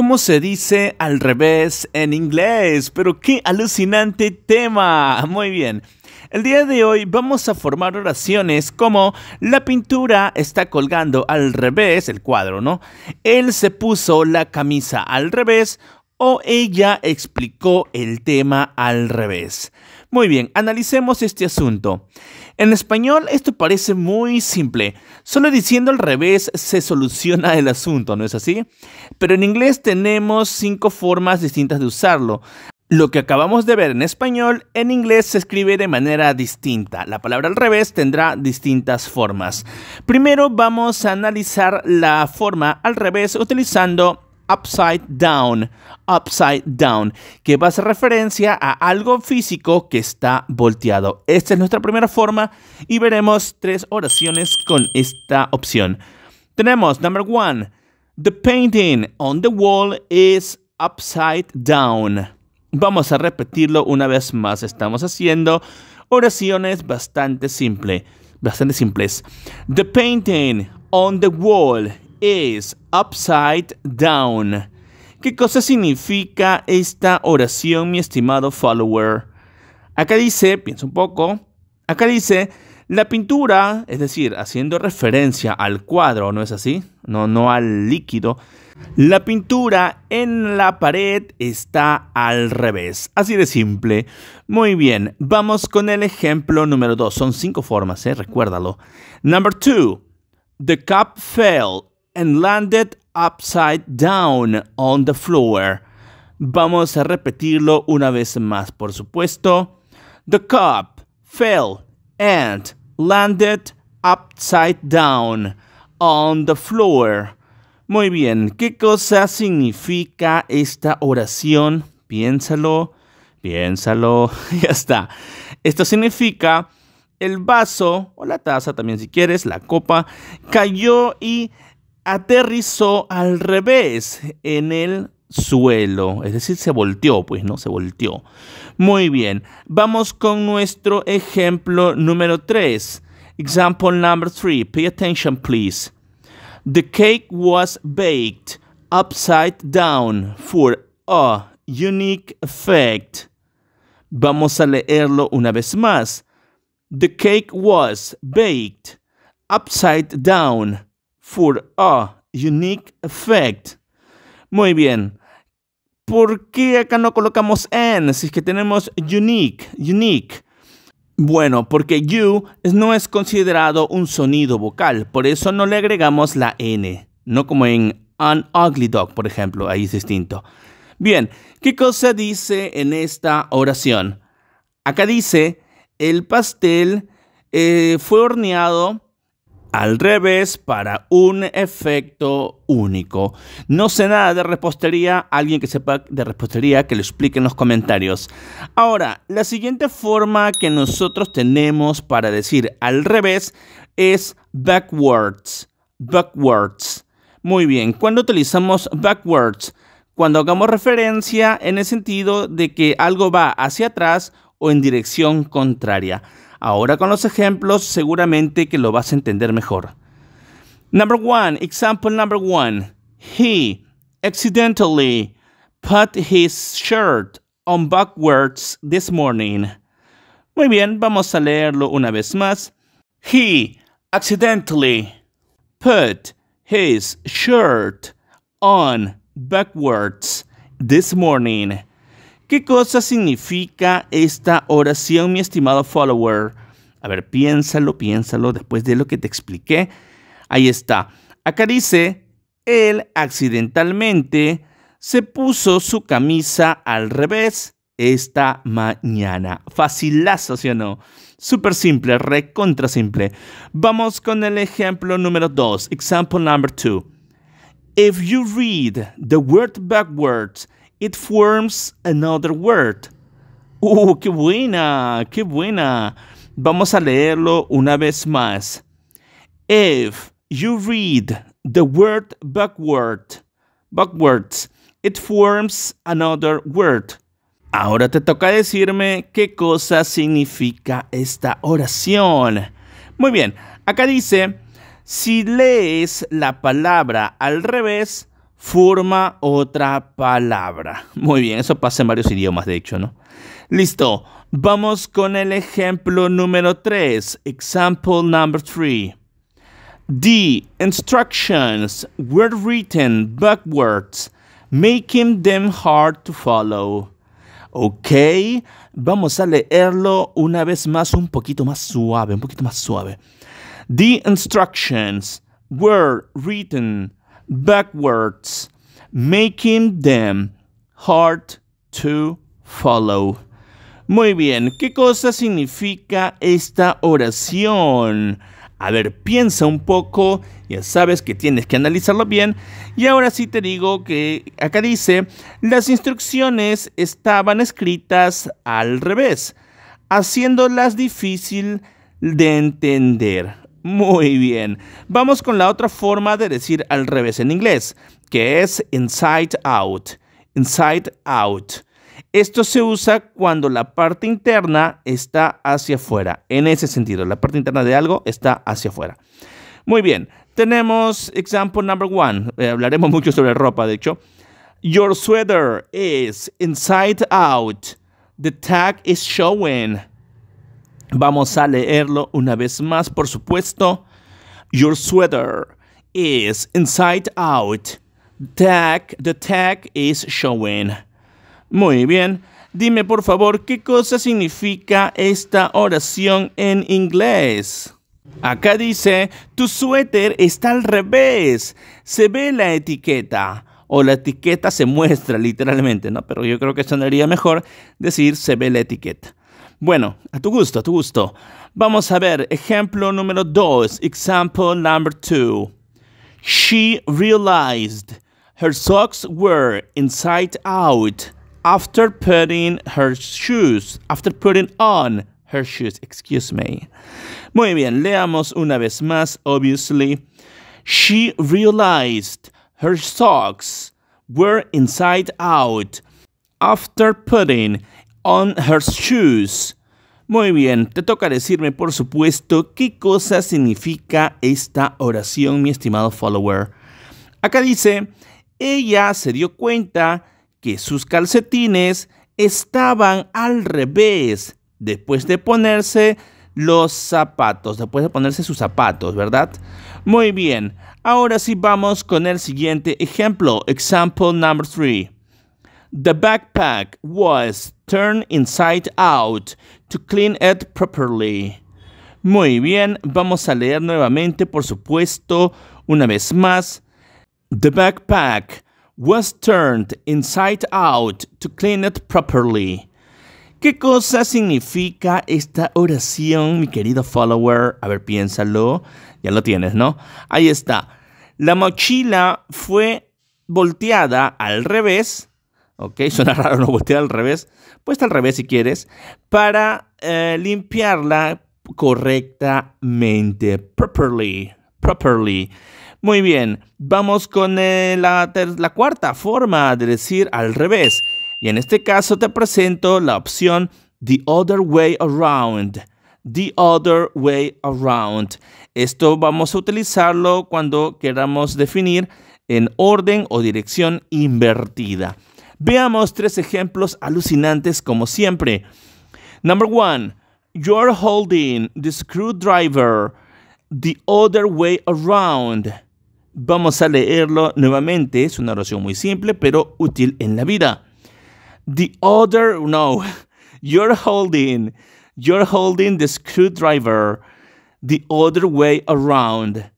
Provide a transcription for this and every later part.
cómo se dice al revés en inglés, pero qué alucinante tema. Muy bien. El día de hoy vamos a formar oraciones como la pintura está colgando al revés, el cuadro, ¿no? Él se puso la camisa al revés o ella explicó el tema al revés. Muy bien, analicemos este asunto. En español esto parece muy simple, solo diciendo al revés se soluciona el asunto, ¿no es así? Pero en inglés tenemos cinco formas distintas de usarlo. Lo que acabamos de ver en español, en inglés se escribe de manera distinta. La palabra al revés tendrá distintas formas. Primero vamos a analizar la forma al revés utilizando upside down, upside down, que va a ser referencia a algo físico que está volteado. Esta es nuestra primera forma y veremos tres oraciones con esta opción. Tenemos, number one, the painting on the wall is upside down. Vamos a repetirlo una vez más. Estamos haciendo oraciones bastante simple, bastante simples. The painting on the wall es upside down. ¿Qué cosa significa esta oración, mi estimado follower? Acá dice, piensa un poco, acá dice, la pintura, es decir, haciendo referencia al cuadro, ¿no es así? No, no al líquido. La pintura en la pared está al revés, así de simple. Muy bien, vamos con el ejemplo número dos. Son cinco formas, ¿eh? recuérdalo. Number two. The cup fell and landed upside down on the floor. Vamos a repetirlo una vez más, por supuesto. The cup fell and landed upside down on the floor. Muy bien, ¿qué cosa significa esta oración? Piénsalo, piénsalo, ya está. Esto significa el vaso o la taza también si quieres, la copa, cayó y aterrizó al revés en el suelo, es decir, se volteó, pues, ¿no? Se volteó. Muy bien, vamos con nuestro ejemplo número 3. Example number 3, pay attention please. The cake was baked upside down for a unique effect. Vamos a leerlo una vez más. The cake was baked upside down for a unique effect. Muy bien. ¿Por qué acá no colocamos n si es que tenemos unique, unique? Bueno, porque you no es considerado un sonido vocal, por eso no le agregamos la n, no como en an ugly dog, por ejemplo, ahí es distinto. Bien, ¿qué cosa dice en esta oración? Acá dice, el pastel eh, fue horneado al revés para un efecto único. No sé nada de repostería, alguien que sepa de repostería que lo explique en los comentarios. Ahora, la siguiente forma que nosotros tenemos para decir al revés es backwards. Backwards. Muy bien, ¿Cuándo utilizamos backwards? Cuando hagamos referencia en el sentido de que algo va hacia atrás o en dirección contraria. Ahora con los ejemplos seguramente que lo vas a entender mejor. Number one, example number one. He accidentally put his shirt on backwards this morning. Muy bien, vamos a leerlo una vez más. He accidentally put his shirt on backwards this morning. ¿Qué cosa significa esta oración, mi estimado follower? A ver, piénsalo, piénsalo después de lo que te expliqué. Ahí está. Acá dice, él accidentalmente se puso su camisa al revés esta mañana. Facilazo, ¿sí o no? Súper simple, recontra simple. Vamos con el ejemplo número 2. Example number 2. If you read the word backwards, It forms another word. ¡Uh, qué buena! ¡Qué buena! Vamos a leerlo una vez más. If you read the word backward, backwards, it forms another word. Ahora te toca decirme qué cosa significa esta oración. Muy bien, acá dice, si lees la palabra al revés, forma otra palabra. Muy bien, eso pasa en varios idiomas, de hecho, ¿no? Listo, vamos con el ejemplo número 3. Example number 3. The instructions were written backwards, making them hard to follow. Ok, vamos a leerlo una vez más, un poquito más suave, un poquito más suave. The instructions were written backwards, making them hard to follow. Muy bien, ¿qué cosa significa esta oración? A ver, piensa un poco, ya sabes que tienes que analizarlo bien. Y ahora sí te digo que acá dice, las instrucciones estaban escritas al revés, haciéndolas difícil de entender. Muy bien. Vamos con la otra forma de decir al revés en inglés, que es inside out. Inside out. Esto se usa cuando la parte interna está hacia afuera. En ese sentido, la parte interna de algo está hacia afuera. Muy bien. Tenemos example number one. Eh, hablaremos mucho sobre ropa, de hecho. Your sweater is inside out. The tag is showing. Vamos a leerlo una vez más, por supuesto. Your sweater is inside out. Tag, the tag is showing. Muy bien. Dime por favor qué cosa significa esta oración en inglés. Acá dice, tu suéter está al revés. Se ve la etiqueta. O la etiqueta se muestra literalmente, ¿no? Pero yo creo que sonaría mejor decir se ve la etiqueta. Bueno, a tu gusto, a tu gusto. Vamos a ver ejemplo número dos. example number 2. She realized her socks were inside out after putting her shoes, after putting on her shoes, excuse me. Muy bien, leamos una vez más, obviously. She realized her socks were inside out after putting on her shoes. Muy bien, te toca decirme por supuesto qué cosa significa esta oración, mi estimado follower. Acá dice, ella se dio cuenta que sus calcetines estaban al revés después de ponerse los zapatos, después de ponerse sus zapatos, ¿verdad? Muy bien, ahora sí vamos con el siguiente ejemplo, example number 3. The backpack was turned inside out to clean it properly. Muy bien, vamos a leer nuevamente, por supuesto, una vez más. The backpack was turned inside out to clean it properly. ¿Qué cosa significa esta oración, mi querido follower? A ver, piénsalo. Ya lo tienes, ¿no? Ahí está. La mochila fue volteada al revés ¿ok? Suena raro, no voltear al revés. Puesta al revés si quieres, para eh, limpiarla correctamente, properly, properly. Muy bien, vamos con eh, la cuarta forma de decir al revés. Y en este caso te presento la opción The Other Way Around. The Other Way Around. Esto vamos a utilizarlo cuando queramos definir en orden o dirección invertida. Veamos tres ejemplos alucinantes como siempre. Number one, you're holding the screwdriver the other way around. Vamos a leerlo nuevamente. Es una oración muy simple, pero útil en la vida. The other, no. You're holding, you're holding the screwdriver the other way around.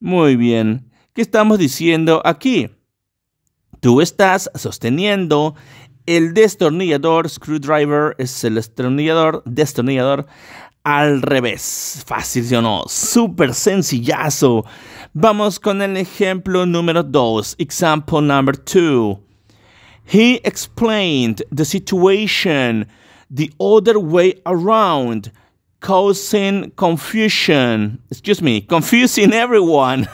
Muy bien. ¿Qué estamos diciendo aquí? Tú estás sosteniendo el destornillador, screwdriver es el destornillador, destornillador al revés. Fácil, ¿sí o no? Súper sencillazo. Vamos con el ejemplo número 2. Example number two. He explained the situation the other way around, causing confusion. Excuse me, confusing everyone.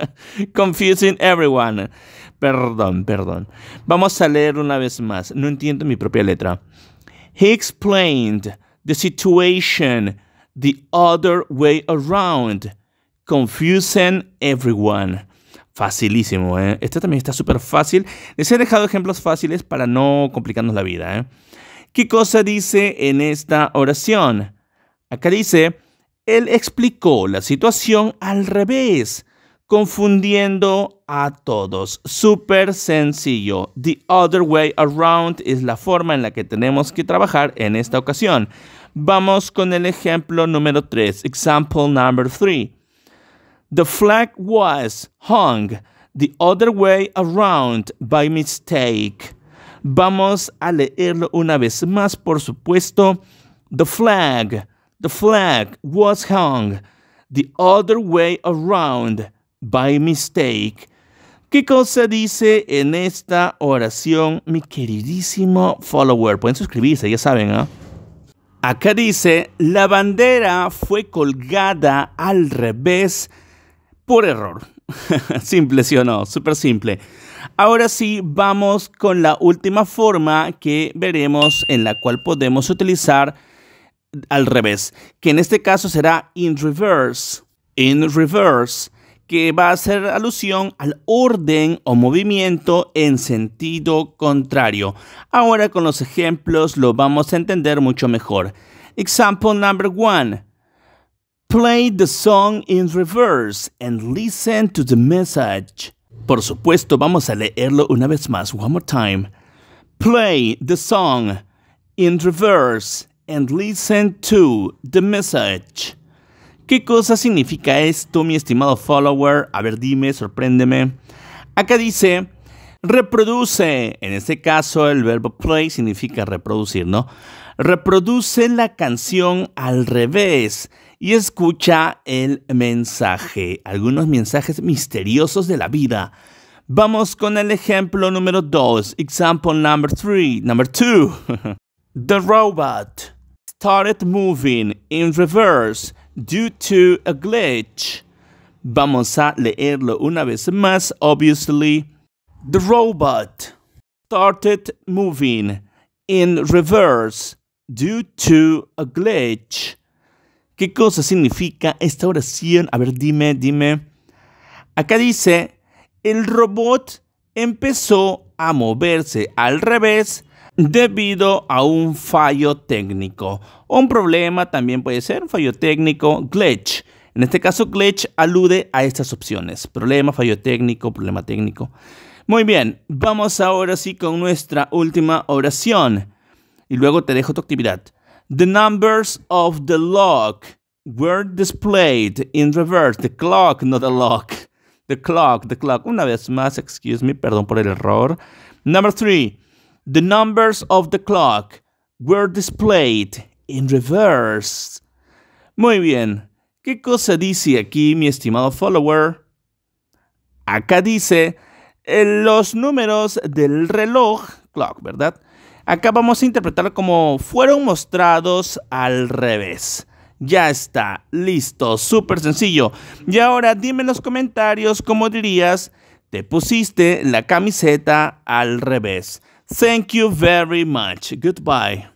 confusing everyone. Perdón, perdón. Vamos a leer una vez más. No entiendo mi propia letra. He explained the situation the other way around, confusing everyone. Facilísimo, ¿eh? Este también está súper fácil. Les he dejado ejemplos fáciles para no complicarnos la vida, ¿eh? ¿Qué cosa dice en esta oración? Acá dice, él explicó la situación al revés, confundiendo a todos. Súper sencillo. The other way around es la forma en la que tenemos que trabajar en esta ocasión. Vamos con el ejemplo número 3. Example number 3. The flag was hung the other way around by mistake. Vamos a leerlo una vez más, por supuesto. The flag, the flag was hung the other way around by mistake. ¿Qué cosa dice en esta oración mi queridísimo follower? Pueden suscribirse, ya saben, ¿ah? Acá dice, la bandera fue colgada al revés por error. simple, sí o no, súper simple. Ahora sí, vamos con la última forma que veremos en la cual podemos utilizar al revés, que en este caso será in reverse. In reverse que va a hacer alusión al orden o movimiento en sentido contrario. Ahora con los ejemplos lo vamos a entender mucho mejor. Example number one. Play the song in reverse and listen to the message. Por supuesto, vamos a leerlo una vez más. One more time. Play the song in reverse and listen to the message. ¿Qué cosa significa esto, mi estimado follower? A ver, dime, sorpréndeme. Acá dice, reproduce. En este caso, el verbo play significa reproducir, ¿no? Reproduce la canción al revés y escucha el mensaje. Algunos mensajes misteriosos de la vida. Vamos con el ejemplo número 2. Example number three, Number two. The robot started moving in reverse due to a glitch. Vamos a leerlo una vez más. Obviously, the robot started moving in reverse due to a glitch. ¿Qué cosa significa esta oración? A ver, dime, dime. Acá dice, el robot empezó a moverse al revés debido a un fallo técnico. Un problema también puede ser un fallo técnico, glitch. En este caso, glitch alude a estas opciones. Problema, fallo técnico, problema técnico. Muy bien, vamos ahora sí con nuestra última oración. Y luego te dejo tu actividad. The numbers of the lock were displayed in reverse. The clock, not the lock. The clock, the clock. Una vez más, excuse me, perdón por el error. Number three. The numbers of the clock were displayed in reverse. Muy bien. ¿Qué cosa dice aquí, mi estimado follower? Acá dice eh, los números del reloj, clock, ¿verdad? Acá vamos a interpretarlo como fueron mostrados al revés. Ya está, listo, súper sencillo. Y ahora dime en los comentarios cómo dirías, te pusiste la camiseta al revés. Thank you very much. Goodbye.